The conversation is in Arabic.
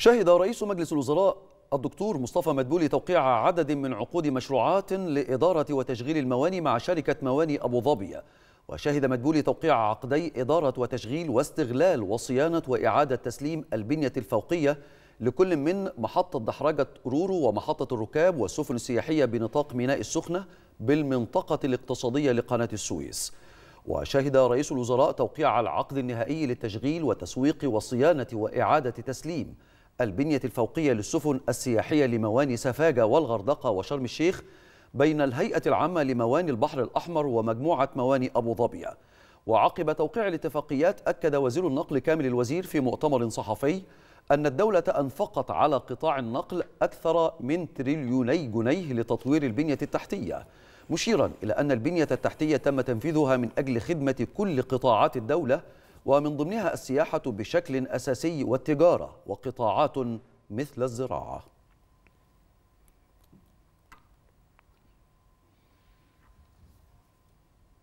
شهد رئيس مجلس الوزراء الدكتور مصطفى مدبولي توقيع عدد من عقود مشروعات لإدارة وتشغيل المواني مع شركة مواني أبو ظبي وشهد مدبولي توقيع عقدي إدارة وتشغيل واستغلال وصيانة وإعادة تسليم البنية الفوقية لكل من محطة دحرجة رورو ومحطة الركاب والسفن السياحية بنطاق ميناء السخنة بالمنطقة الاقتصادية لقناة السويس وشهد رئيس الوزراء توقيع العقد النهائي للتشغيل وتسويق وصيانة وإعادة تسليم البنية الفوقية للسفن السياحية لمواني سفاجة والغردقة وشرم الشيخ بين الهيئة العامة لمواني البحر الأحمر ومجموعة مواني أبو ظبي وعقب توقيع الاتفاقيات أكد وزير النقل كامل الوزير في مؤتمر صحفي أن الدولة أنفقت على قطاع النقل أكثر من تريليوني جنيه لتطوير البنية التحتية مشيرا إلى أن البنية التحتية تم تنفيذها من أجل خدمة كل قطاعات الدولة ومن ضمنها السياحة بشكل أساسي والتجارة وقطاعات مثل الزراعة